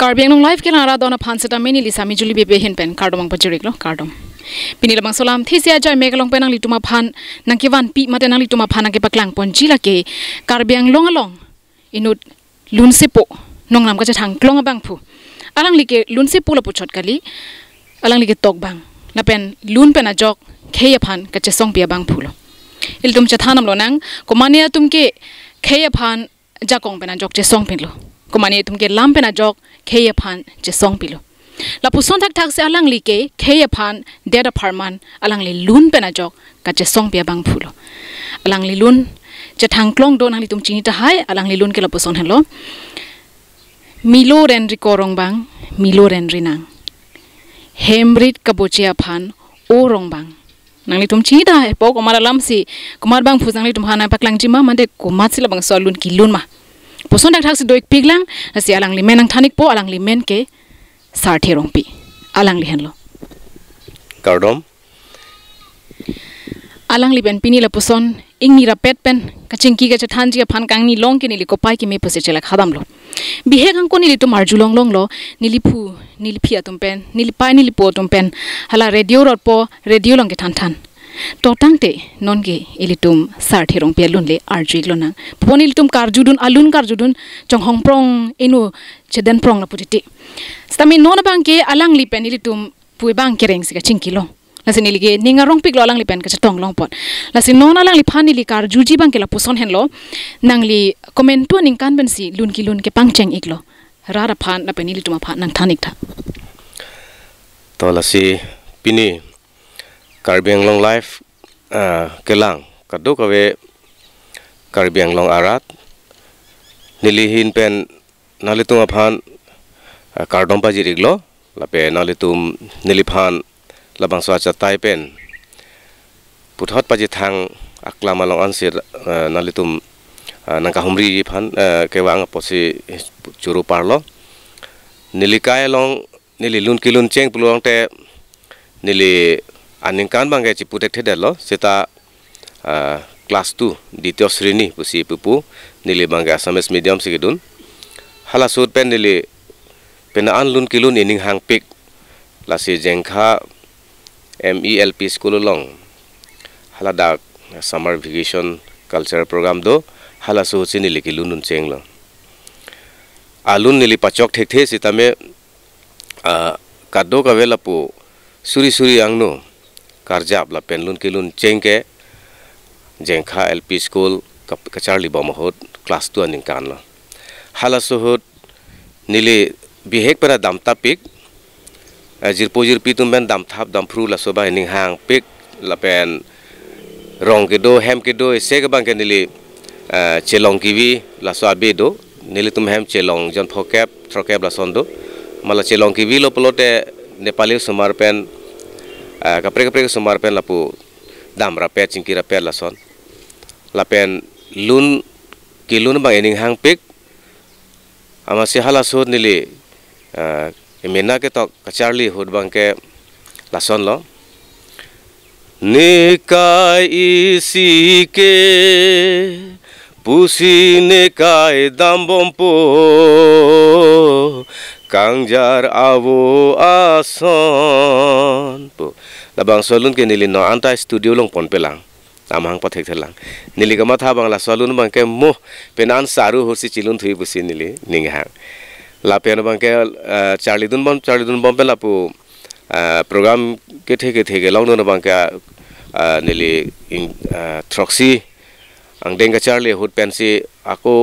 karbiang nong live kelang radona phanseta meni lisa mi juli bebe hen pen kardom pachirik lo kardom pinila bang solam thesia jai megalong penang lituma phan nangkiwan pi mate nang lituma phan ke paklang ponji la ke karbiang long along inut lunsepo nong nam ka cha thang klong abang phu alang like lunsepo la puchot kali alang like tok bang la pen lun pen a jok kheya phan ka che song pia bang phulo il tum cha thanam lo nang ko mania tum ke kheya phan jakong pena jok che song pin lo kumani tumke lampe na jok kheye phan che song pilo la puson thak thak se alang li kheye phan deda parman, alang le lun pe jok ka che song pe bang phulo alang le lun che thangklong don hali tum chini ta hai alang le lun ke la puson hello milo renri korong bang milo renri nang hemrit kabochia phan o bang nangli tum chi da po komar alam bang phusangli tum hana paklang chi mande komat sila bang solun kilun ma Poson dak thaksi doik piglang nasi alang li ang thanik po alang li men ke sarthe rompi alang li henlo kardom alang liben ben pini la poson ing ni pet pen kaching kiga gacha than ji kang ni long ke ni li pai ki me pose lo bihe kang ko ni li marju long long lo ni li ni li pen ni pai ni po pen hala radio rot po radio long ke than totang te non ge ilitum sar thi rong pe lun le arji lona phone ilitum kar judun alun kar judun chong hong prong inu cheden prong la putiti stami non bang ke alang li pen ilitum pui bang kereng sika chingki lo lasin ilige ninga rong pik lo alang li pen ka chatong long pot lasin non alang li phani li kar juji bang ke la puson hen lo nang li comment tu ning kan ben si lun ki lun ke pang cheng ik lo ra ra phan la pen ilitum phan nang thanik tha to la si pini Caribbean long life uh, kelang kadu kawe Caribbean long arat nilihin pen nalitum aphan uh, kardom pa jiriglo lape nalitum niliphan labang swacha tai pen puthot pa jithang aklama long ansir uh, nalitum uh, nangka humri phan uh, kewang posi churu parlo nilikaya long nililun kilun cheng pulong te nili aningkan bangga ciputek te dalo seta eh, kelas tu di ditio srini pusi pupu nili bangga asames medium sikidun halasur pen nili penaan lun kilun ining hang pik lasi jengkha MELP school long halada summer vacation culture program do halasu sini nili kilun nun lo. alun ah, nili pachok thek the sitame ah, kado pu suri suri angno कर्जा अब्ला पेनलुन किलुन चेंगे जेंखा L P school कचारली बहुत class to अनिंग कान हाला सुहुत नीले बिहेक पर दामता पिक जिरपो जिरपी तुम बैन दामथाप दामफ्रू लसोबा इनिंग हांग पिक लपेन रोंग के दो हेम के दो इससे के बांग के नीले चेलोंग की भी लसो अबे दो नीले तुम हेम चेलोंग जन थ्रोकेप थोकैप लसों दो मला चेलोंग की भी लो पलोटे नेपाली सुमार पेन Ah, kapre kapre semar pen lapu dam rape cingki rape lason lapen lun kilun bang ening hang pik ama si halasud nili imena ah, e ke tok kacharli hud bang ke lason lo निकाय isi ke, पुसी निकाय dambompo, kangjar awo ason. tu la bang solun ke nili no anta studio long pon pelang amang pathek thelang nili ka matha bang la solun bang ke mo penan saru hosi chilun thui busi nili ningha la pen bang ke charli dun bam charli dun bam pela pu program ke the ke the ke long no bang ka nili troxi ang denga charli hut pensi ako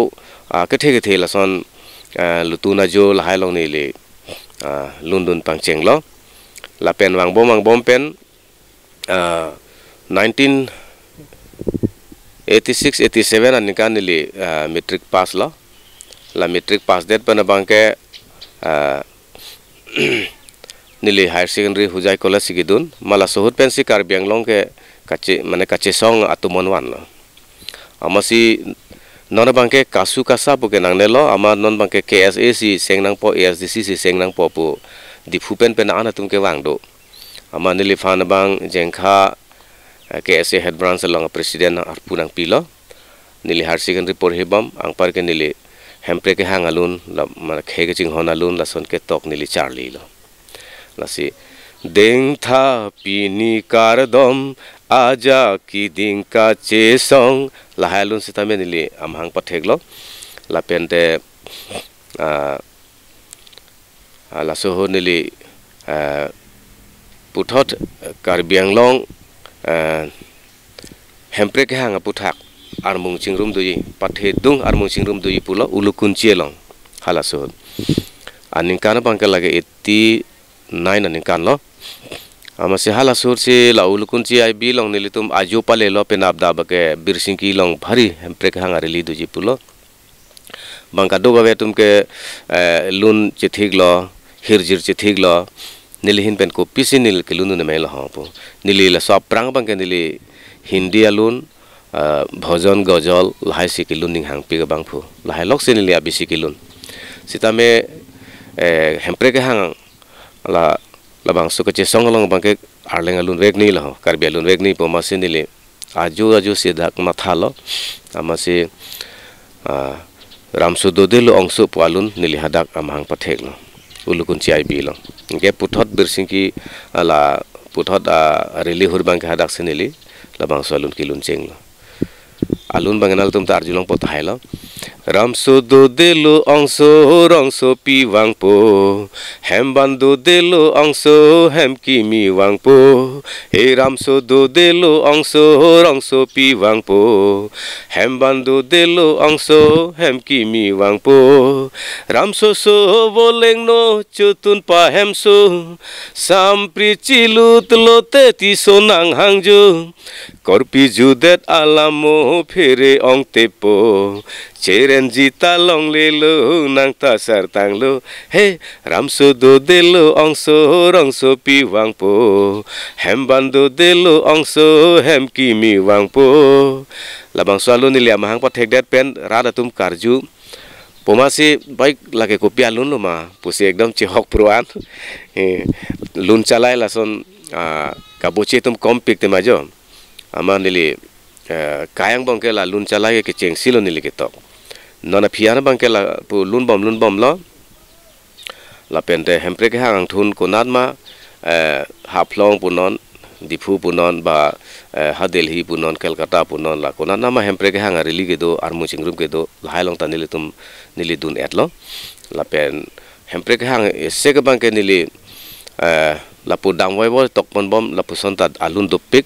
ke the ke the la son lutuna jo la hai long nili lundun pang chenglo la pen wang bom wang bom pen uh, 1986 87 an nikan li uh, metric pass la la metric pass det pen bang ke uh, nili higher secondary hujai college sigidun mala sohut pen si kar long ke kache mane kache song monwan la amasi non bangke kasu kasa buke nang nelo ama non bangke si seng nang po ESDC si seng nang po pu दिफुपेन पे ना तुम के वांग दो अमान लिफान बांग जेंखा के ऐसे हेड ब्रांच लंग प्रेसिडेंट पुनंग पिलो निले हायर सेकेंडरी पढ़ेबम आंग पर के निले हेम्प्रे के हांग आलून मान खे के चिंग होना लून लसन के तोक निले चार ली लो लसी देंग था पीनी कार दम आजा की दिंग का चे सोंग लहाय से तमें निले आम हांग पठेगलो लापेन ते लासोहनी पुथत कार्बियांग हेमप्रेक हांगा पुथाक आर मूंग चिंगरूम दुई पाथे दू आर मूंग रूम दुई पुलो उलुकुन लंग हालासोह आनीकान बांक लगे एट्टी नाइन आनीकान लो आम से से ला उलुकुन चे लंग निली तुम आजो पाले लो पे नाप दाब के बीर सिंह की लंग भरी हेमप्रेक हांगा रिली दुई पुलो बांका दो बगे तुम के लून चिथिक लो hirjir chi thik लो nili hin pen ko pisi nil ke lunu ne mai lo hapo nili la sop prang bang ke nili hindi भजन गजल लाहाय सिकिलुन निं हां पिग पो लाहाय लोक से निलिया बि सिकिलुन सितामे हेम्प्रे के हां ला लबांग सुक चे संगलंग बांके आरलेंग अलून वेग नि लह कारबे लुन वेग नहीं पोमा से निले आजु आजु से धक मा लो आमा से अंगसु पालुन निलिहादाक आम हां लो ulukun ci ay bilang ge puthot birsingi ala puthot a reli hurbang ka hadak seneli labang salun kilun cenglo alun banganal tum tar julong pot hailo রামসো দো দেলো অংশ রংস পি ওয়াংপো হ্যাম বান্দো দেলো অংশ হ্যাম কি মি ওয়াংপো হে রামসো দো দেলো অংশ রংস পি ওয়াংপো হ্যাম বান্দো দেলো অংশ হ্যাম কি মি ওয়াংপো রামসো সো বলেং নো চুতুন পা হ্যাম সো সাম্প্রি চিলুত লোতে তিসো নাং হাংজু Korpi judet alamo pire ong tepo Cheren jita long lelo nang tasar lo He ramso do delo ong so rong so pi wang po Hem bando delo ong so hem kimi wang po Labang sualu nilia mahang pot hegdat pen rada tum karju Pomasi baik lagi kopi alun lo ma pusi ekdom cihok peruan Lun calai lason kabuci tum kompik temajo ama nili kayang bang ke la lun chala ke cheng silo nili ke tok nona phiana bang ke la pu lun bom lun bom lo la pen te hempre ke hang thun ko nan ma ha phlong pu non dipu pu non ba ha delhi pu non kolkata pu non la ko nan ma hempre ke hang rili ke do armu chingrum ke do la hailong ta nili tum nili dun et lo la pen hempre ke hang esse ke bang ke nili la pu dam wai bo tok pon bom la pu son ta alun do pik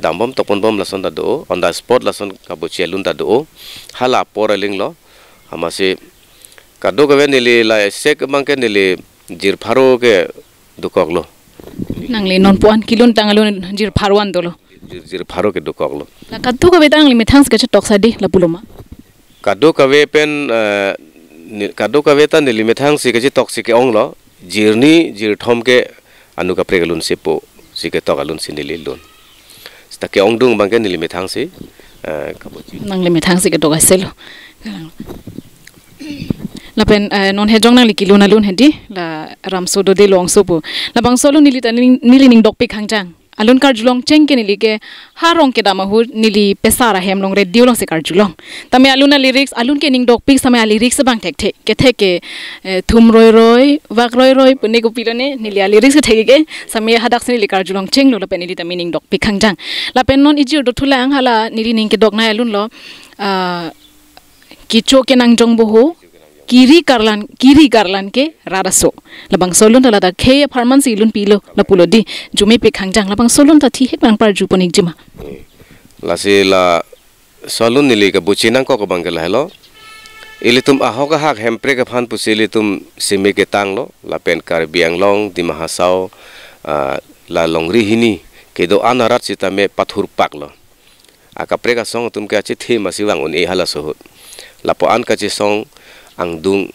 dambom topon bom lason da do on the spot lason kabu chelun da do hala por eling lo hamase kado gawe nili la sek mangke nili jir pharo ke dukok lo nangle non puan kilun tangalun jir pharuan dolo jir jir pharo ke dukok lo la kado gawe tangli methangs ke chok sa di la puloma kado kawe pen kado kawe ta nili methangs ke chi tok si ke ong lo jirni jir thom ke anu ka pregalun sepo si ke tokalun sinili lun ta ke ong dung bang ke ni limit hang si eh, nang limit hang si ke doga selo la pen eh, non he jong nang likilu na lun hedi la ram so do de long so bu la bang so lu ni li ta ni li ning dok pik hang jang alun kar julong cheng ke nili ke harong ke dama hu nili pesa ra hem long re diulong se kar julong tame alun lyrics alun ke ning dok pik sama lyrics bang thek thek ke thek ke thum roi roi wak roi roi pune ko pilone nili lyrics ke thek ke same hadak se nili kar julong cheng lo pe nili tame ning dok pik khang jang la pen non iji do thula ang hala nili ning ke dok na alun lo kicho ke nang jong bo ho kiri karlan kiri karlan ke raraso labang solun la da parman si ilun pilo la pulo di jumi pe khangjang labang solun ta thi hek bang par juponi jima eh, lasi la solun nili ke bucinang ko ko bangela hello ili tum aho ka hak hempre ka phan pusili tum simi ke tang lo la pen kar biang long di mahasao la longri hini ke kedo anarat sita me pathur pak lo Aka prega song tum ke chi thi masiwang un e hala sohut lapo an ka chi song angdung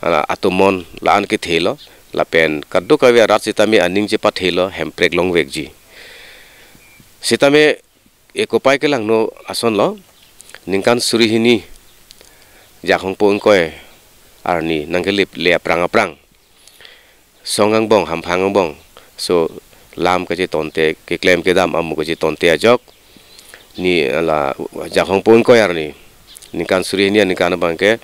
atomon laan ki thelo lapen kaddo kawya rat sitame aning chepa thelo hemprek longwek ji sitame ekopai ke no ason lo ningkan surihini jakhong po koy arni nangelip le prang prang songang bong hampang bong so lam ke je tonte ke ke dam amu ke je tonte ajok ni ala jakhong po koy arni ningkan surihini ningkan bangke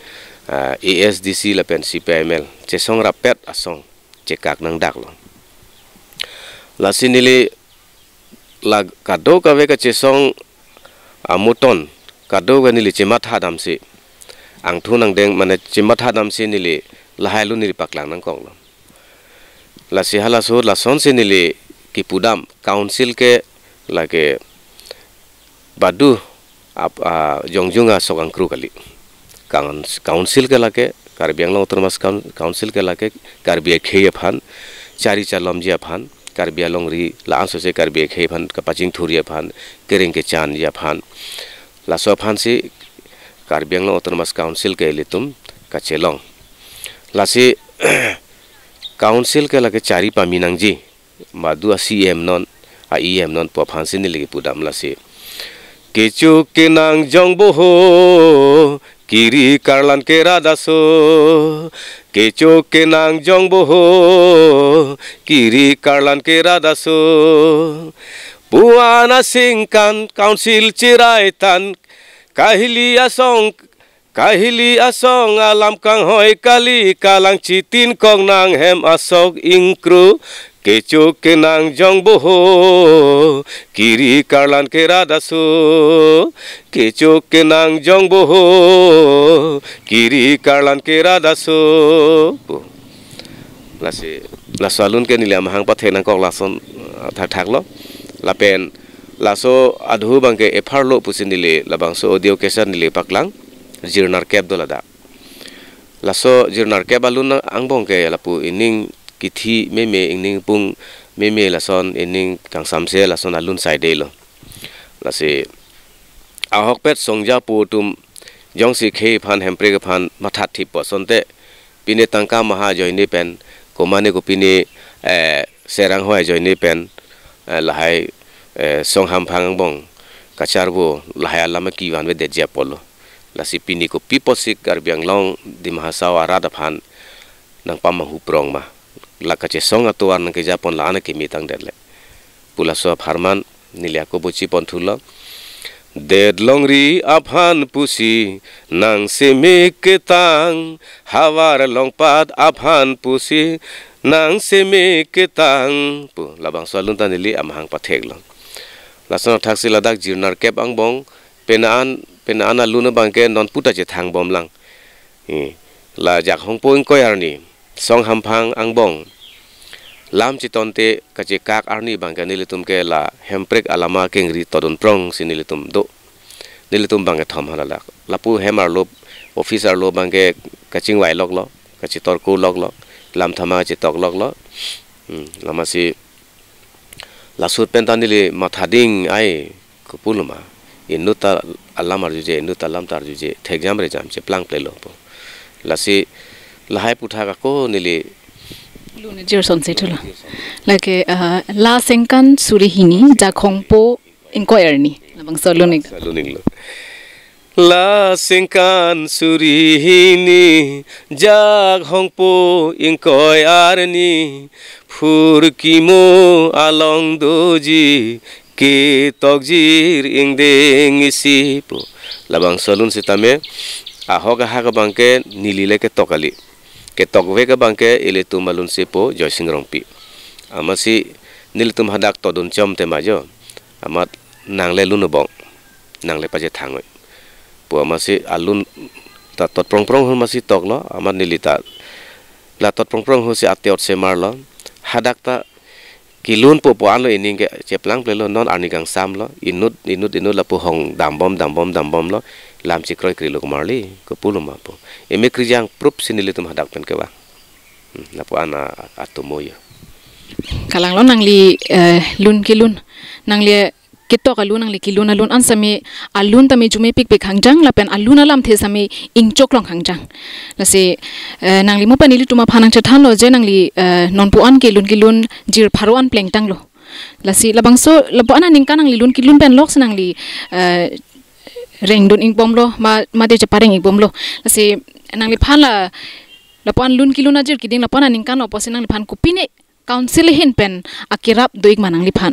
Ah, ESDC ASDC la pen CPML che song asong cekak kak nang dak lo la sinili la kado ka ve ka che song amuton kado ga nili che matha dam se ang thu nang deng mane che matha dam se nili la hailu nili paklang nang kong lo la si hala so la son ki pudam council ke lage badu ap uh, jongjunga sokang kru kali council लाके कार्बि आंलं अटोनमास काउन्सिल लाके कार्बि खेय फान चारि चा लमजिया फान कार्बि आलंरि लां सोसे कार्बि खेय फान कपाचिं थुरिया फान केरें के चान या फान लासो फान से कार्बि आंलं अटोनमास काउन्सिल के लितुम काचेलों लासे काउन्सिल के लाके चारि पामिनांग जी मादुआ सी एम नन आ ई एम नन पफांसिनि लिगे पुदाम लासे केचु केनांग जोंबो हो kiri karlan ke radaso kecho ke nang jong boho kiri karlan ke radaso puana singkan council chiraitan kahili asong kahili asong alam kang hoi kali kalang chitin kong nang hem asok ingkru Kecuk kenang jong boho, kiri karlan kera daso. kecuk kenang jong boho, kiri karlan ke radasu. Lasi, alun ke nilai mahang pat nang kok lason uh, thaklo. Lapen, laso adhu bangke efar lo pusin nilai, so audio kesan nilai paklang, jirnar kep dolada. Laso jirnar kep alun angbong ke lapu ining กิทีเไม่เมอิงนิ่งปุ่งเม่เมละซอนอิงนิ่งทังสามเซีละซอนอลลุนไซเดลล่ะสิอาฮกเป็ดสงยาปูตุมยองสิเคพันแฮมเปรกพันมาทัดทิปอสนเตปีเนตังกามหาจอยนีเป็นกูมานีกูปีนีเอเสรังห้อยจอยนีเป็นลายสงหามพังบงกัจจารโบลายอัลลามกีวันเวเดจีปอลล์ลาสิปีนีกูปีปอสิกอร์บียงลองดิมหาสาวอาราดพันนังปามมหูปรองมา লাকাচে সঙ্গ আতো আর নাকি জাপন লা la an ke mitang derle pula so harman পন্থুল ko buchi ponthul Affan পুষি নাং সেমি কেতাং হাওয়ার লংপাত আফান পুষি নাং সেমি কেতাং পু লাবাং সালুন নিলি আমহাং পাথেক লং লাসন থাকসি লাদাক জিরনার কেপ আং বং পেনান পেনান আলুন বাংকে নন পুটাচে থাং বমলাং লা জাক হং পোং কয়ারনি song hampang angbong lam chi tonte kache kak arni bangka nilitum ke la hemprek alama kengri todon prong si nilitum do nilitum bangka thom halala lapu hemar lop officer lo bangke kaching wai lok lo kachi torku lok lo lam thama chi tok lok lo hmm, lama si lasut pentanili mathading ai kupuluma inu ta alamar juje inu ta lam tar juje thekjam re jam che plang play lo lasi lahay putha ka ko nile lune jir son se thula lake la sengkan surihini ja khongpo inquiry labang salune salune la sengkan surihini jag hongpo inkoy arni furkimo along doji ke tokjir ingdeng isipo labang salun sitame ahog ahag bangke nilileke tokali ketok ve ke bangke ile tu malun sepo joy sing rompi amasi nil tum hadak to dun chom te majo amat nangle lunu bong nangle paje thangoi pu amasi alun ta tot prong prong hon masi tok lo amat nilita la tot prong prong hon si ot se mar lo hadak ta kilun po po alo ini ke cheplang plelo non anigang sam lo inut inut inut la pu hong bom dambom bom lo lam si kroi krilo kumarli ko pulum apo eme krijang prup sinili tum hadak pen kewa napo hmm, ana moyo kalang lo nangli eh, lun kilun nangli eh, kito ka lunang kilun kilun lun an sami alun tami jume pik pik hangjang lapen alun alam the sami ing cok long hangjang la se eh, nang limu panili tuma phanang chathan lo je nang li non pu an ke lun jir paruan an pleng tang lo la si labang so lapo ana ning kanang li lun pen lok senang li reng dun ing bom lo ma ma de chapareng ing bom lo lasi nang le phan la lapan lun kilo na jir kiding lapan aning kan opose nang le phan kupine council hin pen akirap doik manang le phan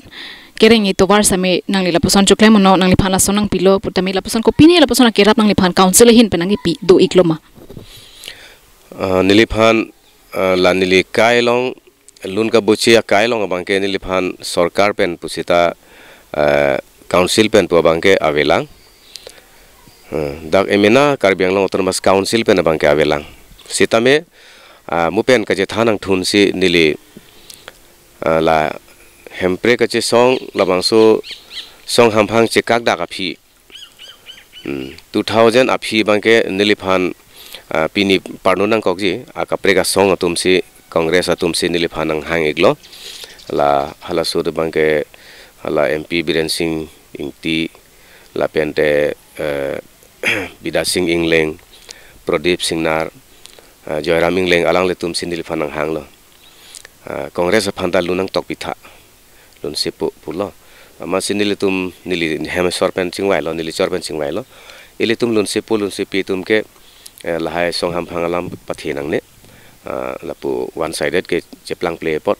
kereng itu war same nang le lapason chukle mono nang le phan la sonang pilo putami lapason kupine lapason akirap nang le phan council hin pen nang pi do ikloma niliphan la nili kailong lun ka buchi ya kailong bangke niliphan sarkar pen pusita council pen pu bangke avelang dak emena karbiang long otonomous council pe na bang ke avelang sitame mupen ka je thanang thun si nili la hempre ka che song labang so song hamphang che kak dak aphi 2000 aphi bang ke nili phan pini parno nang kok ji akapre ka song atum si Congress तुम से नीलिफान हांग इग्लो ला हला सुद बंगे हला MP Biren Singh Ingti ला पेंटे bida sing ingleng pradip singnar ah, joyram ingleng alang le tum sin dilphan hang lo ah, kongres phanda lunang tok pitha lun sepu pulo ama sin tum nili hem sorpen chingwai lo nili sorpen chingwai lo ile tum lun sepu lun sepi tum ke eh, lahai e song ham phangalam pathinang ne ah, lapu one sided ke cheplang play pot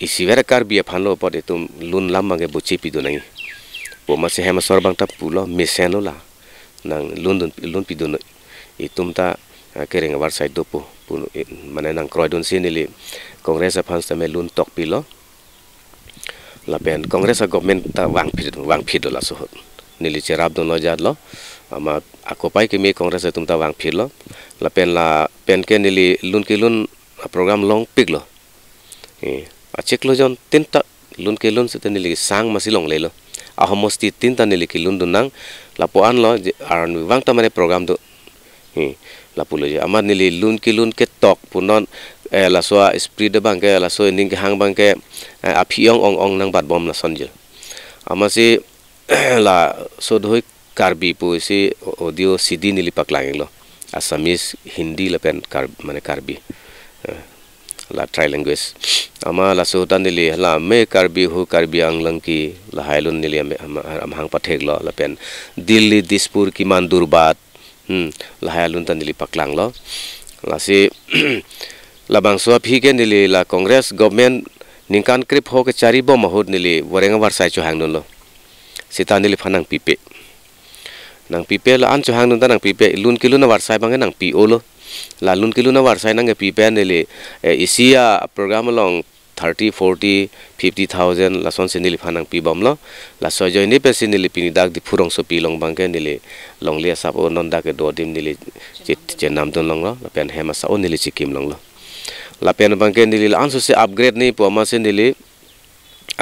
isivera kar bia phanlo pot etum lun lam mangi buchi pidu nai poma se hem sorbang ta pulo mesenola nang london lon pi don i tumta ah, kereng war side do pu eh, mane nang kroi don sin ile congress afans tame lun tok pi lo la pen congress a government ta wang phi wang phi do la so hot nili cherab don lo jat lo ama akopai ke mi congress ta wang phi lo la pen la pen ke nili lun ke lun program long pik lo eh, check lo jon tin ta lun ke lun se nili sang masilong le lo ahomosti tin ta nili ki lun do nang লাপোৱান লওঁ যে আৰণ বিভাং তাৰমানে প্ৰগ্ৰামটো লাপু লৈ যায় আমাৰ নিলি লোন কি লোনকে টক পুনৰ এলাচোৱা স্প্ৰীড বাংকে এলাচো এনেকৈ হাং বাংকে আফি অং অং অং নাং বাট বম নাচন যে আমাৰ যে লা চৌধ হৈ কাৰ্বি পুহিছে অডিঅ' চি ডি নিলিপাক লাগিলে আছামিজ হিন্দী লেপেন কাৰ মানে Karbi la tri language ama la su tan li là me karbi hu karbi anglang ki la hailun ni ame am hang pathek lo la pen Delhi dispur ki man durbat hm la hailun tan li paklang lo la si là bang so phi ke ni là congress government ningkan krip ho ke chari bo mahud ni li wareng war sai chu hang nun lo sitan ni li phanang pipe nang pipe la an chu hang nun ta nang pipe lun kilun war sai bang nang pi o lo lalun kilu na war sai nang pi pen le e, isia ya program long 30 40 50000 lason son sinili phanang pi bom lo la so jo ni pe sinili pini dak di furong so pi long bang ke nile long le ya sap o non dak do dim nile che che nam don long lo la pen hema sa o nile chi long lo la pen bang ke nile an so se upgrade ni po ma se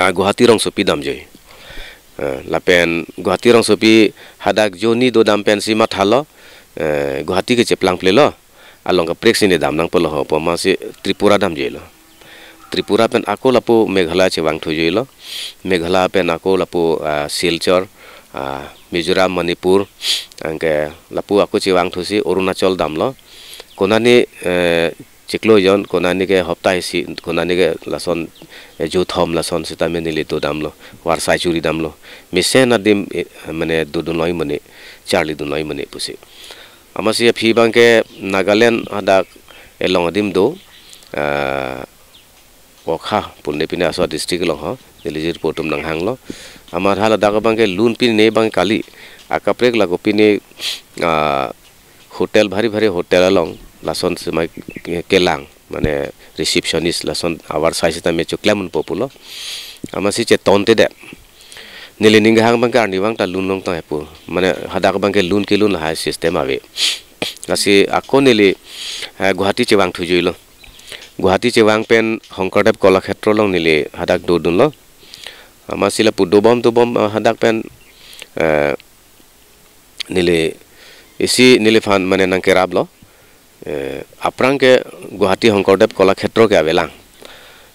a guhati rong so pi dam e, la pen guhati rong sopi hadak joni do dam pen si mat halo e, guhati ke ple plelo अलग प्रेक्सी दामनांग पल हम पमा से त्रिपुरा दाम जेल त्रिपुरा पेन आको लपो मेघालय से वांग थो जेल मेघालय पेन आको लपो सिलचर मिजोराम मणिपुर अंके लपो आको चे वांग थो से अरुणाचल दामल कोनानी चिक्लो जन कोनानी के हप्ता हिसी कोनानी के लसन जो हम लसन सीता में निली तो दामल वार साइचुरी दामल मिसे नदीम मैंने दुदुनोई मनी चार्ली दुनोई मनी पुसी আমাৰ ফি বাংকে নাগালেণ্ড সদাক এ লংদিম দৌ ওখা পুনেপিনে আছো ডিষ্ট্ৰিক্ট লংহ দিল্লীজিত পৰ্টুম নাংহাংল আমাৰ হাল দাক বাংকে লোন পিন নে বাং কালি আকাপ্ৰেক লাগো পিনে হোটেল ভাৰি ভাৰি হোটেল লং লাচন চিমাই কেলাং মানে ৰিচিপশ্যনিষ্ট লাচন আৱাৰ চাইছে তামে চুকলামোন পপুল আমাৰ চি চেতনতে দেপ निलिनिंग हांग बंग लून लोंग तो है पु माने हदाक बंग लून के लून हाय सिस्टेम आवे असे आको नेले गुवाहाटी चेवांग थुजुइलो गुवाहाटी चेवांग पेन शंकरदेव कला क्षेत्र लोंग निले हदाक दो दुनलो मासिला पु दो बम दो बम हदाक पेन निले इसी निले फान माने नंके राबलो अपरांग के गुवाहाटी हंकरदेव कला क्षेत्र के आवेलांग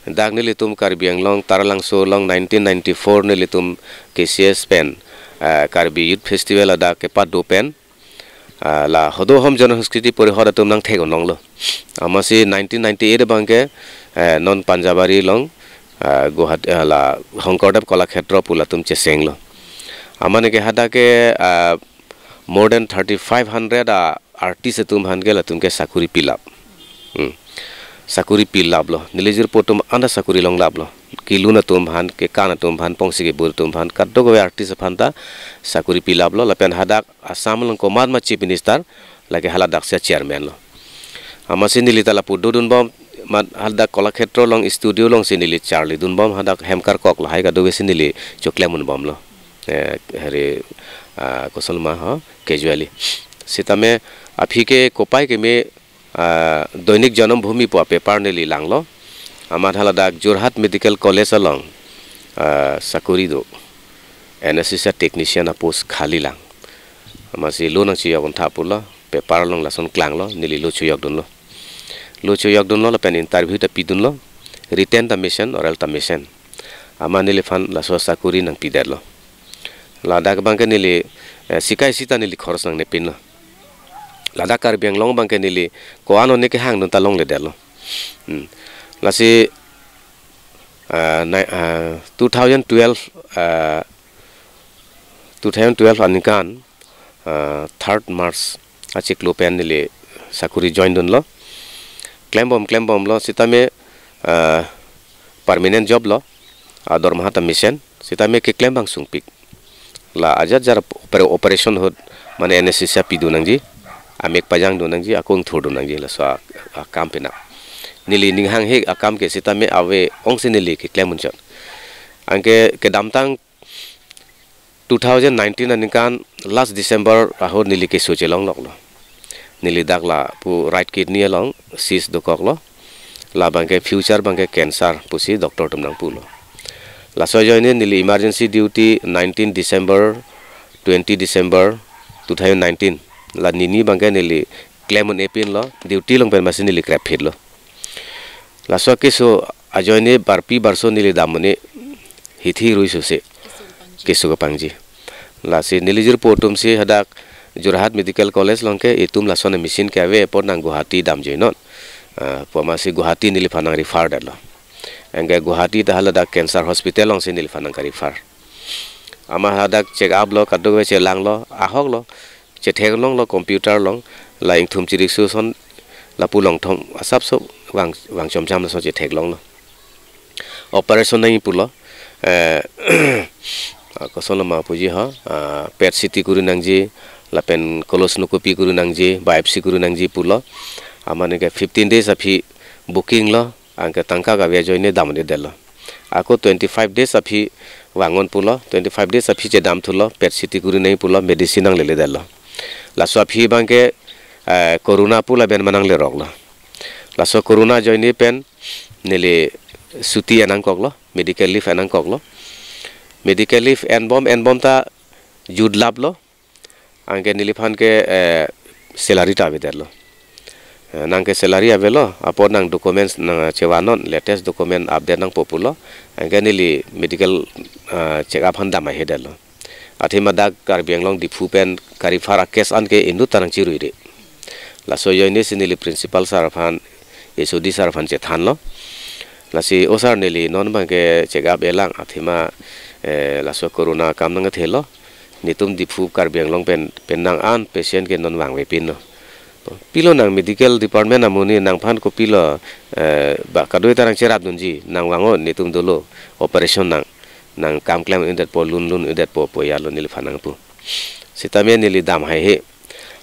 dak ni litum karbiang long taralang so long 1994 ni litum KCS pen karbi youth festival ada ke do pen la hodo hom sanskriti porihod atum nang thego nong lo amasi 1998 bangke non panjabari long la Guwahati লা শংকৰদেৱ কলাক্ষেত্ৰ পোলাতুম চেচেং amane ke hada ke more than 3500 artist tum hangela হানগে ke sakuri পিলাপ सकुरी पी लाबलो निलेजिर पोटुम आंदा सकुरी लोंग लाबलो की लूना तुम भान के कान तुम भान पोंसी के बुर तुम भान कद्दो गवे आर्टिस फंदा सकुरी पी लाबलो लपेन हदाक आसाम लंग को मादमा चीफ मिनिस्टर लगे हला दक्षिया चेयरमैन लो हमा सिंधिली तला पुडो दुन बम मत हदाक कला क्षेत्र लंग स्टूडियो लंग सिंधिली चार्ली दुन बम हादा हेमकर कॉक लहाय का दुबे सिंधिली चोकलेमुन बम लो हरे कुशल मा हा केजुअली सीता में अभी के कोपाई के में दैनिक जन्मभूमि पुआ पेपार नेली लांगलो आमाद हाला दाग जोरहाट मेडिकल कॉलेज अलंग साकुरी दो N S S technician post खाली लांग मासी लो नंग चुयावन थापुल पेपर लंग लासन क्लांग लो नीली लो चुयक दुन लो लो चुयक दुन इंटरव्यू ता पिदुन रिटेन ता मिशन और एल ता मिशन आमा नीले फान लासो साकुरी नंग पिदर लो लादाक बांके नीले सिकाई सीता नीली खरस नंग ने पिन लो ladakar biang long bang kenili ko ano neke hang nun talong le dalo hmm. lasi na 2012 2012 anikan third March achik lo pen nile sakuri join dun lo klem bom klem bom lo sitame uh, ah, permanent job lo ador ah, mahata mission sitame ke klem bang sungpik la ajat jar operation hot mane NSC sa pidu nangji amek pajang dunang ji akong thur dunang ji la swa kam nili ning hang hek akam ke sita me awe ong se nili ke klemun chon angke ke damtang 2019 anikan last december aho nili ke soche long lok lo nili la pu right kidney e long sis do lo la bangke future bangke cancer pusi doctor tum nang pulo la so joine nili emergency duty 19 december 20 december 2019 ল নিনি বাংকে নিলি ক্লেমন এপিন ল duty লং পেনমাসে নিলি ক্রেপ ফির ল লাসো কেসো আজয়নে বারপি বারসো নিলি দামনে হিথি রুই সুসে কেসো গপাংজি লাসে নিলি জির পোর্টুম সে হাদাক জোরহাট মেডিকেল কলেজ লংকে এতুম লাসনে মেশিন কেবে এপর না গুহাটি দাম জৈন পমাসে গুহাটি নিলি ফানা রিফার ডাল এঙ্গে গুহাটি তাহলে দাক ক্যান্সার হসপিটাল অংশে নিলি ফানাঙ্কা রিফার আমার হাদাক চেক আপ ল কাটুক চেক লাং ল আহক ল चेथेक लंग कम्पिटार लंग लाइंग थुम चिरी सुन लापू लंग सब सब वांग चम चम सो लंग ऑपरेशन नहीं पुल कसल मापूजी ह पेट सिटी गुरु नांगजी लापेन कलोस नुकुपी गुरु नांगजी बायोपसी गुरु नांगजी पुल हमारे फिफ्टीन डेज अफी बुकिंग ल आंके तंका गावे जइने दामने देलो आको ट्वेंटी फाइव डेज अफी वांगन पुल 25 डेज अफी जे दाम थुल पेट सीटी गुरु नहीं पुल मेडिसिन आंग दिल লাচো আফি বাংকে করুণা পুল আবেন মানাং লে রংলো লাসো করুণা জয়নি পেন নিলে সুতি এনাং কগলো মেডিকেল লিফ এনাং কগলো মেডিকেল লিফ এনবম এনবম তা জুদ লাভলো আংকে নিলিফানকে সেলারিটা আবে দেলো নাংকে সেলারি আবেলো আপর নাং ডকুমেন্টস চেওয়ান লেটেস্ট ডকুমেন্ট আপডেট নাং পপুলো আংকে নিলি মেডিকেল চেক আপ হান দামাহে দেলো Ati madak karbiang long difu pen kari fara kes an ke indu tanang ciru ide. la so yoine nili principal sarafan sarfan di sarafan cet han lo la si osar neli non bang ke elang belang ma eh, la so corona kam nang thelo nitum difu karbiang long pen pen nang an pesien ke non wang we pin lo. pilo nang medical department muni nang pan ko pilo eh, bakadoi kadoi tarang cherat nang wangon nitum dulu operation nang nang kam klem udet po lun lun udet po po yalo nili fanang po sitame nili dam hai he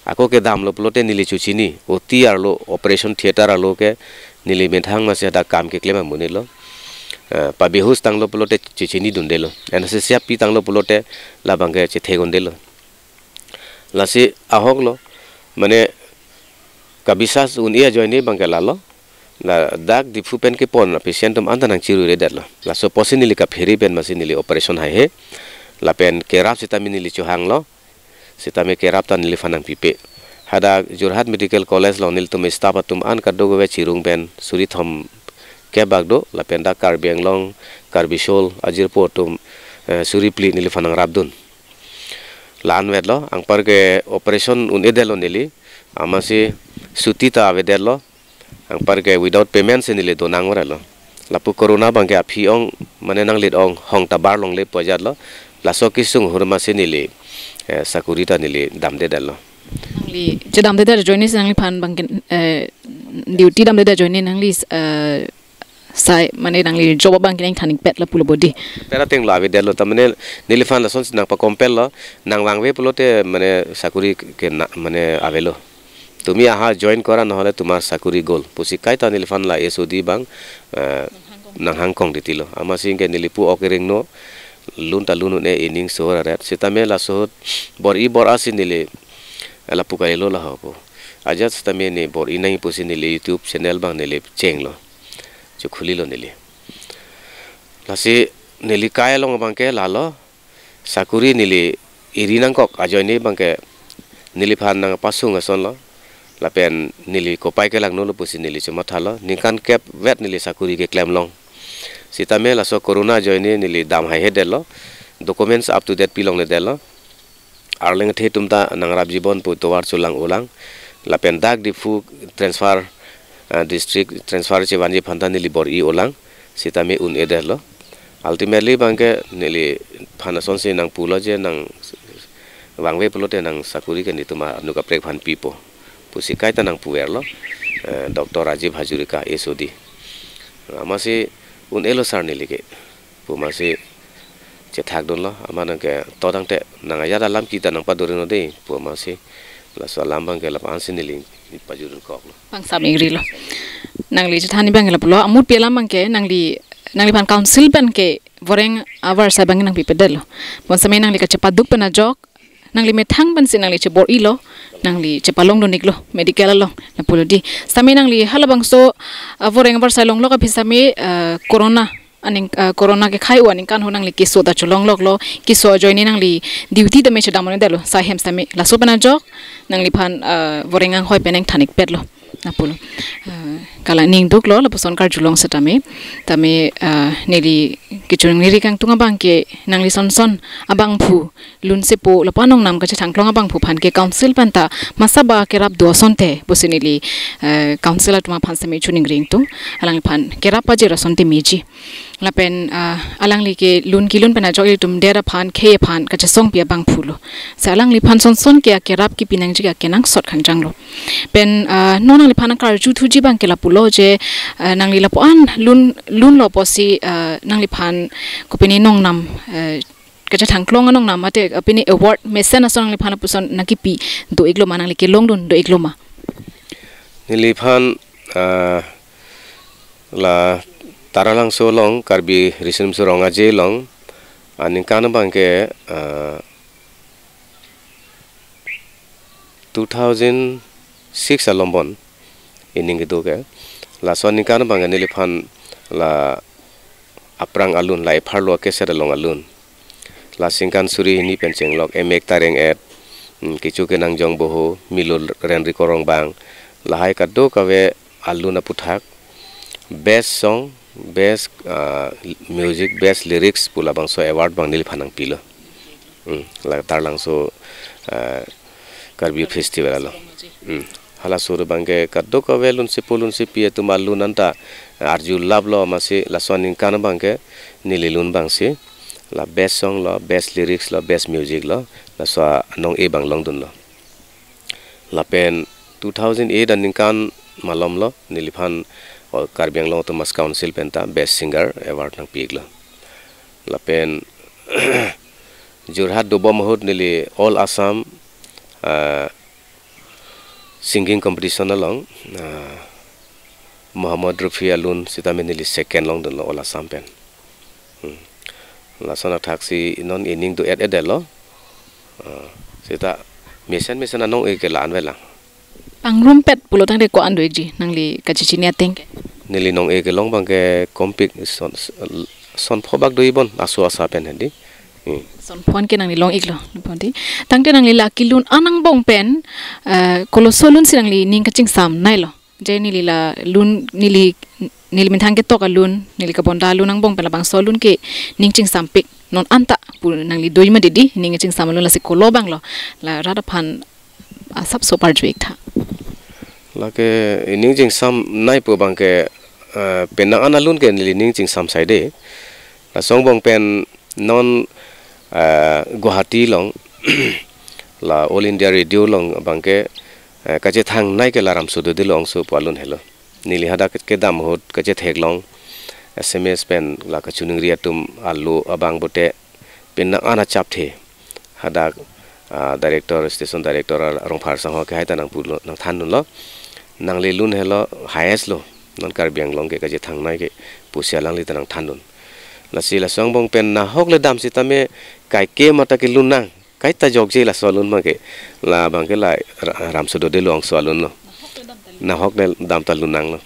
ako ke dam lo plote nili chuchini oti arlo operation theater arlo ke nili methang ma se da kam ke klem munilo pa bihus tang lo plote chichini dundelo anasesia pi tang lo plote labange che thegon delo lasi ahoglo mane kabisas unia joini bangala lo la dak di fu pen ke pon la patient tum antan nang chiru re dat la la so posini li ka pheri pen ni li operation hai he la pen kerap ni li hang lo sitame kerap tan li fanang pipe hada jurhat medical college lo nil tum staff tum an ka dogo we chirung pen suri thom ke do la pen da kar long kar shol ajir po tum eh, suri pli nil fanang la an wet lo ang par ke operation un edelon nili amasi suti ta avedel lo ang parke without payment sin le donang wara lo lapu corona bangke aphi ong mane nang lit ong hong ta bar long le pojar lo laso kisung hurma sin le ờ, sakuri ta nile damde dal lo nangli che damde da join is nangli phan bangke duty ờ, damde da join nangli ờ, sai mane nangli job bang kinang thaning pet la pulo body pera teng lawe de lo tamane nilifan la son nang pa compel lo nang wangwe pulo te mane sakuri ke mane avelo তুমি আহা জইন কৰা নহ'লে তোমাৰ চাকৰি গ'ল পুচিকাই তা নিলিফানলা এ চৌদি বাং কং দিতিল আমা আমাৰ চিংকে নিলিপু অকেৰিং নো লুন তা লুন নে ইনিং সোর চহৰ আৰে চিতামে লাচহত বর ই বর আসি নিলে এলা পুকাই ল'লা হ'ব আজাদ চিতামে নে বর ই নাই পুসি নিলে ইউটিউব চ্যানেল বাং নিলে চেং ল যে খুলিল নিলে লাসি নিলি কাই লং বাংকে লাল চাকৰি নিলি ইৰিনাংকক আজয়নি বাংকে ফান নাং পাচুং লো lapen nili kopai ke lang nolo pusi nili cuma thalo nikan kep wet nili sakuri ke klem long sitame laso corona ni nili dam hai head dello documents up to date pilong le dello arleng the tumta nangrab jibon pu towar sulang ulang lapen dag di fu transfer eh, district transfer che banji phanda nili bor i ulang Sita sitame un e dello. ultimately bangke nili phanason se nang pulo je nang wangwe pulo te nang sakuri ke itu tuma anuka prek phan pipo pusi pusikaitan puer puwerlo eh, Dr. rajib Hazurika Esodi si un elo sarni leke pumasi che don lo nang ke todang te nang aja lam kita nang padorino de si la so lambang ke la pansini ling pajurun kok lo pang samingri lo nangli bang la pulo amut bang ke nang li nang li pan council ban ke voreng awar sabang nang pi pipedel bon nang li ka chepaduk pana jok nangli metang ban sinangli bor ilo nang li chepalong lo niklo medical lo na pulo di sami nang li halabang so ah, voreng bar salong lo ka bisami ah, corona aning ah, corona ke khai waning kan honang li kiso ta cholong lok lo kiso join nang li duty da mecha damone dalo sahem sami laso bana jok nang li phan vorengang hoi peneng thanik pet lo na pulo kala ning duk lo lapuson kar julong sa tame tame nili kichurang neri kang tunga bang ke nang lison son abang phu lun se po panong nam ka cha thangklong abang phu phan ke council pan ta masaba ke rap do son te busini li council atma phan se me chuning ring tu alang phan ke rap pa je ra son te mi ji pen alang li ke lun ki lun pana jo tum dera phan ke phan ka cha song pia bang phu lo sa alang li phan son son ke ke rap ki pinang ji ka ke nang sot khan jang lo pen nonang li phan kar ju thu ji bang ke la pu lo je nang li lapuan lun lun lo posi nang li phan kupini nong nam kacha thangklong anong nam ate apini award mesen asong li phan puson nakipi do iglo manang li ke long dun do iglo ma nili phan la taralang so long karbi risim so ronga je long ani kan bang ke 2006 alombon ining ke do ke la so ni kan bang ni phan la aprang alun la ephar lo ke long alun la singkan suri ni penceng lok emek tareng et hmm, kichu ke jong boho milul ren korong bang hai kado kawe alun aputhak best song best uh, music best lyrics pula bangso award bang nil phanang pilo hmm, la tar langso uh, karbi festival lo hmm. हलासुर बंगे कद्दो कवेल उनसी पुल उनसी पिए तुम आलू नंता आरजू लाभ लो मासी लसवान इनकान बंगे नीलीलून बंगसी ला बेस्ट सॉन्ग लो बेस्ट लिरिक्स लो बेस्ट म्यूजिक लो लसवा नोंग ए बंग लोंग दुन लो ला पेन 2008 अनिकान मालम लो नीलीफान और कार्बियंग लो तो मस पेन ता बेस्ट सिंगर एवार्ड नंग पीक लो ला पेन जुरहाट दुबम होट नीली all Assam singing competition along uh, Muhammad Rufi alun sita menili second long dolo ola sampen hmm. la non inning do ed edelo uh, ah, sita mesen mesen anong e kelan vela pangrum pet pulo tang de ko andoi e ji nangli kacici ne ateng nili nong e kelong bangke kompik son son phobak doibon asu asa pen hendi Hmm. son pon ke nang ni long iklo pon tang ke nang li laki lun anang bong pen eh, kolo solun nang li ning kaching sam nai lo je ni li la lun ni li ni li min ke toka lun ni li ka lun nang bong pen la bang solun ke ning ching sam pik non anta pu nang li doi ma di ning ching sam lo la si kolo bang lo la rada pan asap so par jwek la ke eh, ning ching sam nai pu bang ke eh, penang nang analun ke ni ning ching sam sai de la song bong pen non Ờ, Guwahati long là All India Radio long bằng cái ờ, cái chế thang nai cái laram làm sụt đi long số palun hello nili hada cái đam hốt cái chế thẹt long SMS pen là cái chuning ria tum alu abang bote pen nang ana chap the hada à, director station director rong phar sang ho cái hai ta nang pul nang than lo nang le lun hello highest lo nang kar biang long cái cái chế thang này cái pusia lang li ta nang than lasi la song bong pen na hok le dam si tame kai ke mata ke lunang kai ta jog je solun ma ke la bang ke la ram su do de long solun no na hok le dam ta lunang no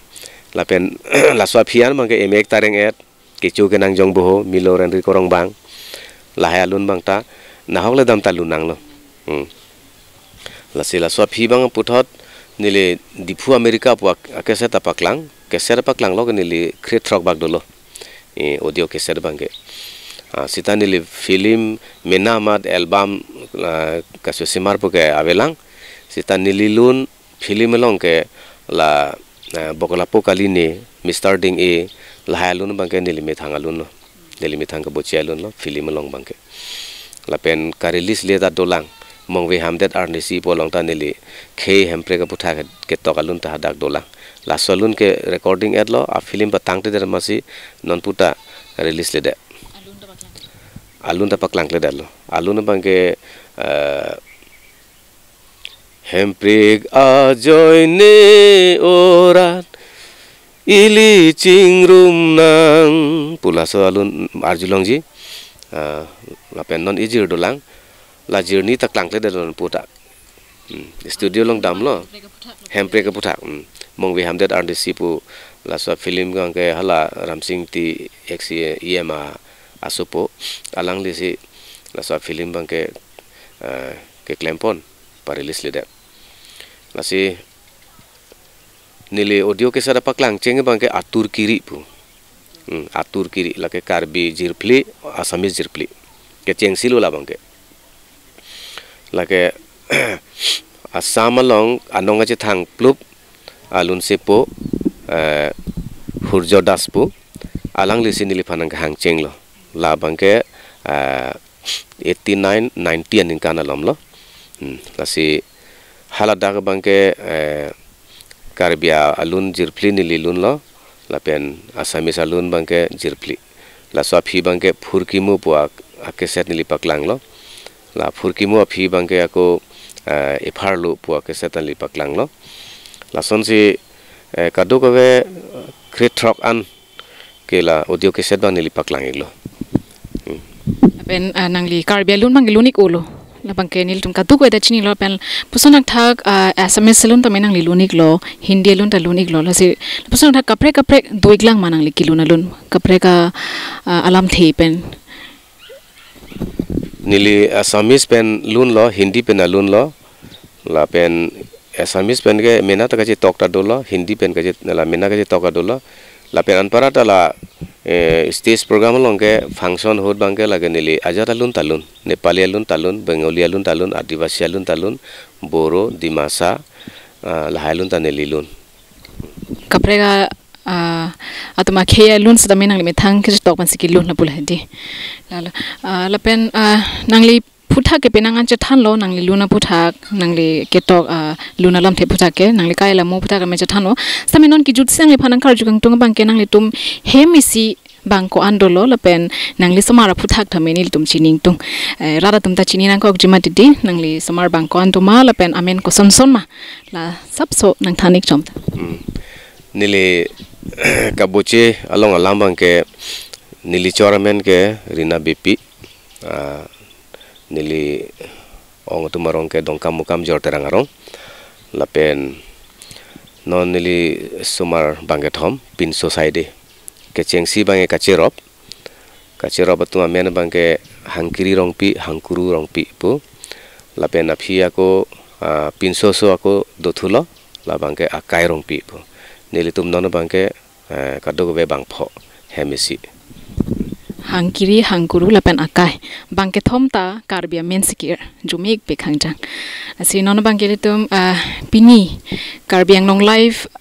la pen la swa phian ma ke emek tareng et ke chu ke nang jong bo milo ren ri korong bang la ha lun bang ta na hok le dam ta lunang no la si la swa phi bang puthot nile dipu amerika puak akese tapaklang keser paklang log nile khret bag bak dolo odio ke ser bange sitani li film mena mat album kasyo simar po ke avelang sitani li lun film long ke la bokolapo kali ni mister ding e lahayalun bangke nilimi thangalun nilimi thang ka bochialun lo film long bangke la pen karilis le da dolang mong ve hamdet arnisi polong ta nili khe hempre putha ke tokalun ta dak dolang lasolun ke recording edlo a film batang te dera masi non puta rilis lede alun tapak lang lede lo alun bang ke eh, hemprig ajoine orat ili rum nang so alun arjulong ji lapen eh, non ijir dolang la jirni tak lang lede don puta hmm, studio long dam lo hemprig ke putak mong vi hamdet rdc pu lasa film gang ke hala ramsing ti eksi iema asupo alang lisi lasa film bang ke eh, ke klempon parilis lida lasi nilai audio ke sada paklang cenge bang ke atur kiri pu hmm, atur kiri lake karbi jirpli asamis jirpli ke silo lo bang ke lake asamalong anong aja thang plup लुनसेपो सूर्य पो आलंग लेसीफान हांग चेंगलो ला बंगे eighty nine ninety अनिंग काना लमलो लसी हाला दाग बंगे कार्बिया आलून जिरफ्ली निली लुन लो लापेन आसामिस आलून बंगे जिरफ्ली लसवा फी बंगे फुरकीमु पुआ केसेट निली पकलांगलो ला फुरकीमु अफी बंगे आको एफार लु पुआ केसेट निली पकलांगलो lason si eh, kadu kave eh, kri an kela audio keset ba nili pak langiglo hmm. pen eh, nangli mang mangilunik ulo Lapang ke nil tum kadu ko da chini lo pen pusonak thak sms selun ta menang lilunik lo hindi lun ta lunik lo lasi pusonak thak kapre kapre lang manang likiluna lun kapre ka alam thei pen nili asamis pen lun lo hindi pen alun lo la pen Assamese pen ke mena ta kaje tok ta dola Hindi pen kaje la mena kaje tok dola la peran para ta la stage program long ke function hot bang ke lage nili ajar alun talun Nepali alun talun Bengali alun talun Adivasi alun talun Boro Dimasa lahailun ta nelilun kaprega atma khea lun sa tamin nangli methang ke tok pan sikilun la pulhadi la la pen nangli putak ke penangan che lo, lo nangli luna putak nangli ketok ah, luna lam te putak ke nangli kai lamu putak ke me che than non saminon ki jut siang le panang khar jukang tunga bang ke nangli tum hemisi bangko andolo lapen nangli putak puthak thameni tum chining tung eh, rada tum ta chini nang kok jima didi nangli samar bangko andoma lapen amen ko son son ma la sabso nang thanik chom hmm. nili kaboche along alam ke nili coramen ke rina bp nili ong tumarong ke dong kamu kam jor terangarong lapen non nili sumar banget hom pin society ke cengsi bangke kacirop kacirop betul amen bangke hangkiri rongpi hangkuru rongpi pu lapen apa sih aku pin soso aku dothulo labangke akai rongpi pu nili tum non bangke kadogwe bangpo hemisi hangkiri hangkuru lapen akai bangke thomta karbia mensikir jumik bekhang jang asi non bangke tum ah, pini karbia ngong live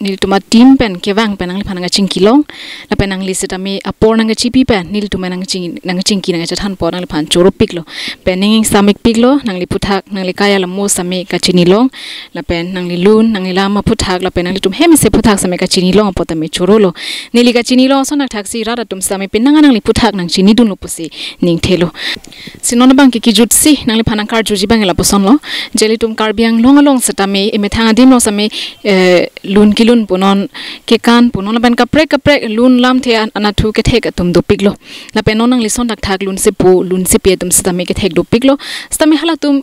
nil tuma tim pen kewang pen ang lipan ching kilong la pen ang lisi tami apor nga chipi pen nil tuma nang ching nang ching ki nang chathan por nang lipan choro piklo pen ning samik piklo nang li puthak nang li kaya la mo sami ka chini long la pen nang li lun nang li lama puthak la pen li tum hemi se puthak sami ka chini long apota me choro lo ka chini long sonak thak si rada tum sami pen nang nang li puthak nang chini dun lo pusi ning thelo sinon bang ki ki jut si nang li phanang kar juji bang la poson lo jeli tum kar biang long long satame e me thanga dim lo sami eh, लून की लून पुनोन के कान पुनोन लपेन कपरे कपरे लून लाम थे अनाथु के थेक तुम दो पिगलो लपेन नोनंग लिसोन डक थाक लून से पो लून से पिए तुम सतमे के थे दो पिगलो सतमे हला तुम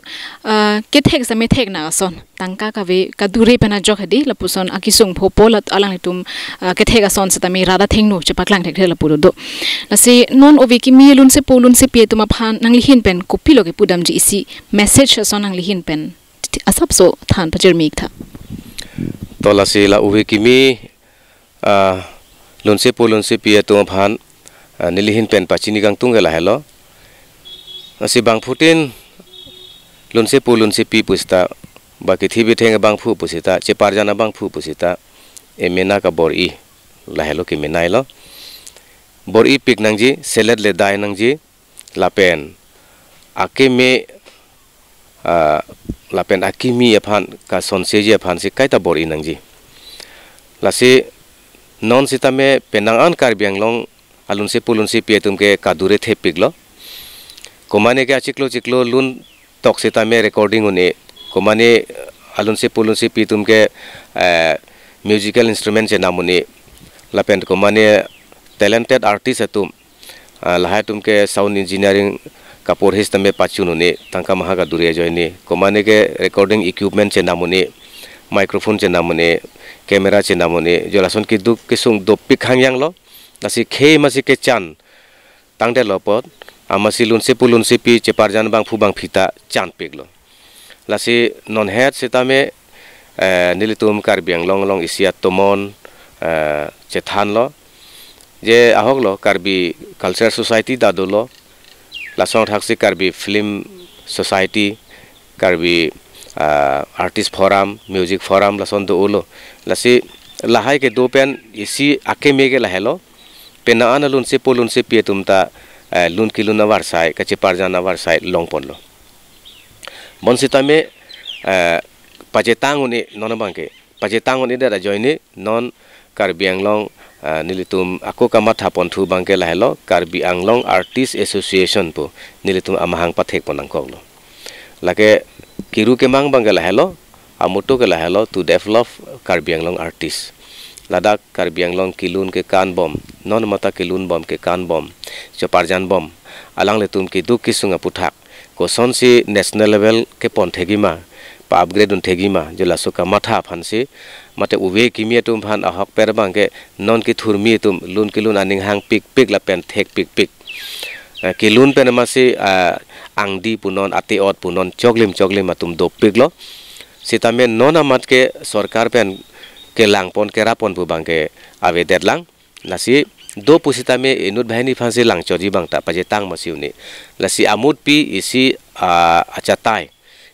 के थेक समे थे ना सोन तंका का वे का दूरे पेना जोखदी लपुसोन अकिसुंग भो पोलत अलंग तुम के थेक सोन सतमे राधा थेंग नो चपक लांग थेक थेला पुरो दो नसे नोन ओवे की मी लून से पु लून से पिए तुम फान नंगली हिन पेन कुपि लोगे पुदम जी इसी मैसेज सोन नंगली हिन पेन असब सो थान पचर मीक था तलासी तो लाउे किमी लुनसे पो लुनसे पीए तुम फान निलीहन पेन पाची गंग तुंगे लाहेलो बांगफुटीन लुनसे पो लुनसे पी पुसता बाकी थी बिथे बांगफू पुसीता चेपार जाना बांगफू पुसीता एम ए ना बर इ लाहेलो किमे नाइलो बर इ पिक नंगजी सेलेट ले दाय जी लापेन आके मे lapen aki mi aphan ka sonse ji aphan si kaita bori nang ji lasi non si tame penang an kar biang long alun se pulun si pie tum ke kadure the piglo komane ke achiklo chiklo lun tok se tame recording une komane alun se pulun si pi tum ke musical instrument से नामुनि लापेन को माने talented artist है तुम लहाय तुम के sound engineering kapur his tambe pachu tangka mahaga duria joini komane ke recording equipment che microphone che kamera camera che namuni jolason ki duk lo nasi kei masih ke tangde lopot amasi lunsi pulunse pi cepar parjan bang fubang pita chan peglo lasi non het sitame eh, nilitum karbiang long long isia tomon eh, cethan lo je ahok lo karbi culture society lo. लासं थाकसि Karbi film society Karbi artist forum music forum लासन दो उलो लासी लाहाय के दो पेन इसी आके मेगे लहेलो पेन आन लुन से पोलुन से पिए तुमता लुन की नवार साय कचे पार नवार साय लोंग पोनलो बंसिता में पाजे तांग उन्हें नॉन बांके पाजे तांग उन्हें दरा जॉइने नॉन कार्बियांग लोंग নিলিতুম আকৌ কামা থাপন্থু বাংকে লাহে ল কাৰ্বি আংলং আৰ্টিষ্ট এছ'চিয়েশ্যন পু নিলিতুম আমাহাং পাঠেক পনাংক লো লাগে কিৰু কেমাং বাংকে লাহে ল আমুটোকে লাহে ল to develop Karbi Anglong artist Ladakh Karbi Anglong কিলুন কে কাণ বম নন মতা কিলুন বম কে কাণ বম চপাৰজান বম আলাং লিতুম কি দুখ কিছুঙা পুঠাক কচন চি নেশ্যনেল লেভেল কে পণ্ঠেগিমা পা আপগ্ৰেড উন্ঠেগিমা জলাচুকা মাথা ফানচি मत उवे किमी तुम फान अहक पेर बांगे नन की थुरमी तुम लुन की लुन आनी हांग पिक पिक ला पेन थेक पिक पिक कि लुन पेन मासी आंगदी पुनन आते ओत पुनन चगलिम चगलिम मा तुम दोप पिक लो सीता में नन अमात के सरकार पेन के लांगपन केरापन बु बांगे आवे देरलांग लासी दो पुसीता में इनुत भाईनी फांसी लांग चोजी ता पजे तांग मसीउनी लासी अमुत पी इसी अचाताई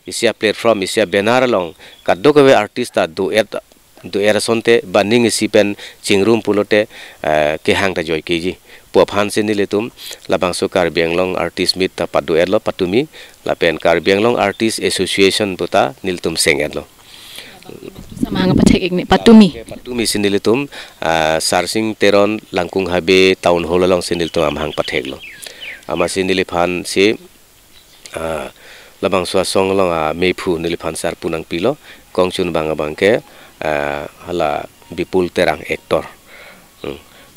इसिया प्लेटफॉर्म इसिया बेनार लोंग का दो कवे आर्टिस्ट दो एट du era sonte baning sipen chingrum pulote ke hangta joy kiji po phan se niletum labang su kar benglong artist mit ta padu erlo patumi la pen kar benglong artist association buta niltum seng erlo samanga pathek ekne patumi patumi siniletum sarsing teron langkung habe town hall long siniletum amhang pathek lo ama sinilifan se labang swa song long a mepu nilifan sar punang pilo kongchun bangabang ke hala bipul terang ektor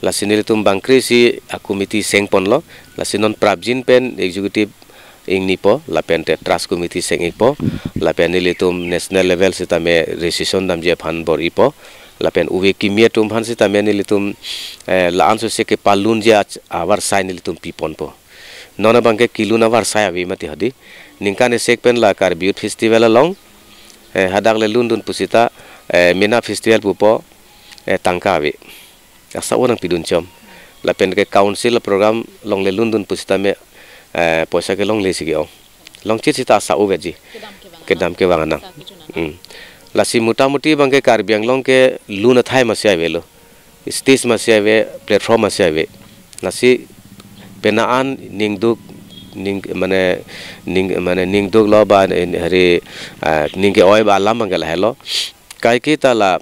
la sinil tum bangkri si aku miti seng pon lo la sinon prabjin pen executive ing nipo la pen te trust committee seng ipo la pen ile tum national level se tame recession dam je phan bor ipo la pen uwe kimie tum phan se tame ile tum la anso se ke palun je awar sai ile tum pipon po nona bangke kilun awar sai awi mati hadi ningkane sek pen la kar beauty festival along hadak le lundun pusita मेना festival पुपो तंका आवे असा ओन पीदुन चम लपेन के council programme लोंग लुंदुन पुसिता में पैसा के लोंग ले सिगे ओ लोंग चीज सीता असा ओवे जी के दाम के वांगना लसी मोटा मोटी बंगे कार्बियंग लोंग के लुन थाय मसिया वेलो स्टेज मसिया वे प्लेटफॉर्म मसिया वे लसी पेनाआन निंगदुक निंग माने निंग माने निंग दोग लो बा हरे निंग के ओय बा लाम मंगल हेलो काइकी तला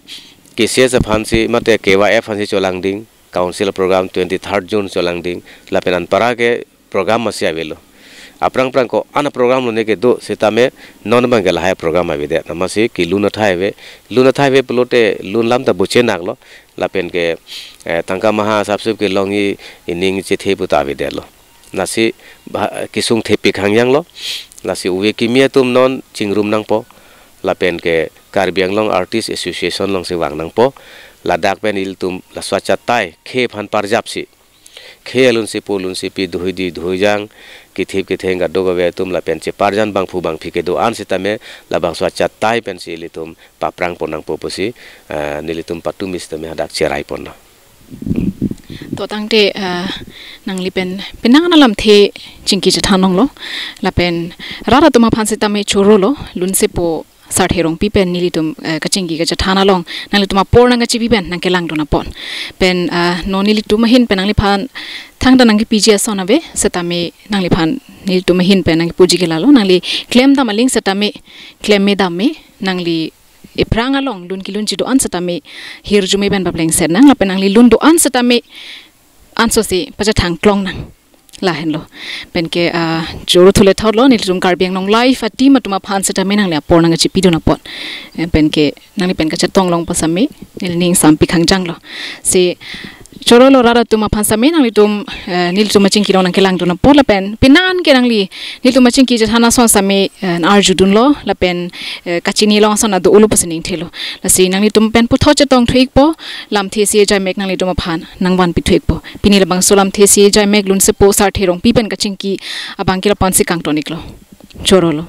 किसे से फांसी मते केवा ए फांसी चोलांगडिंग council programme twenty third June चोलांगडिंग लापेनान परा के प्रोग्राम मसी आवेलो अपरंग प्रंग को अन प्रोग्राम लोने के दो सीता में नॉन बंगे लहाय प्रोग्राम आवे दे मसी कि लू नथाय वे लू नथाय वे प्लोटे लू लाम त बुचे नागलो लापेन के तंका महा साफ सुफ के लोंगी इनिंग चिथे पुतावे दे लो nasi kisung thepi khangyang lo nasi uwe kimia tum non chingram nang po la pen ke karbianglong artist association long sing wangnang po ladak pen il tum la swacha tai khe phan parjap si khe alun si pulun si pi dhuhi di dhuijang kithip kithenga doga ve tum la pen che parjan bang phu bang phike do an sitame la bang swacha tai pen si litum paprang ponang po posi eh, nilitum patumis tame hadak cherai ponna to tang te eh, nang li pen penang na lam the chingki che thanong lo la pen rara tuma phan sitame choro lo lunse po herong pipen nili tum eh, kachingi ka thana long nali tuma pornang chi pipen nang kelang dona pon pen eh, no nili tuma hin pen nangli phan thangda nang piji asona be setame nangli phan nili tuma hin pen nang puji gelalo nangli claim da maling setame claim me da me nangli e pranga long lun kilun chi an setame hir jume ben bableng sen nang lapen nangli lun do an setame anso si, paja klong nang ลาเห็นลเป็นเกอจูรุทุเลทอดโลนี่จุมการเบียงน้องไลฟ์อาดีมาตุมาพันเซตไม่นังเลยปอนังกัจิปิดูนับปอนเป็นเกนั่นเป็นกัะจัตองลองภาษาเมนี่นิ่งสามปีขังจังโอสิ choro lo rara tuma phansamen ang li tum nil tuma ching kirona kelang tuna por lapen pinan ke rang li nil tuma ching ki je thana son same arju dun lo lapen kachini lo son adu ulu pasning thelo la si nang li tum pen putho che tong thik po lam the si jai mek nang li tuma phan nang wan pi thik po pini la bang solam the si jai mek lun se po sar therong pi pen kaching ki abang ki la pan si kang tonik lo choro lo